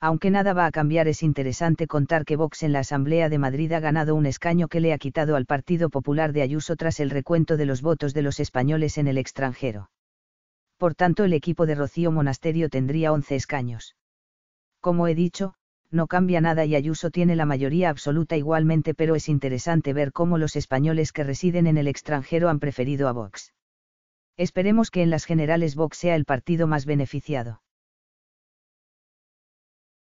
aunque nada va a cambiar es interesante contar que Vox en la Asamblea de Madrid ha ganado un escaño que le ha quitado al Partido Popular de Ayuso tras el recuento de los votos de los españoles en el extranjero. Por tanto, el equipo de Rocío Monasterio tendría 11 escaños. Como he dicho, no cambia nada y Ayuso tiene la mayoría absoluta igualmente, pero es interesante ver cómo los españoles que residen en el extranjero han preferido a Vox. Esperemos que en las generales Vox sea el partido más beneficiado.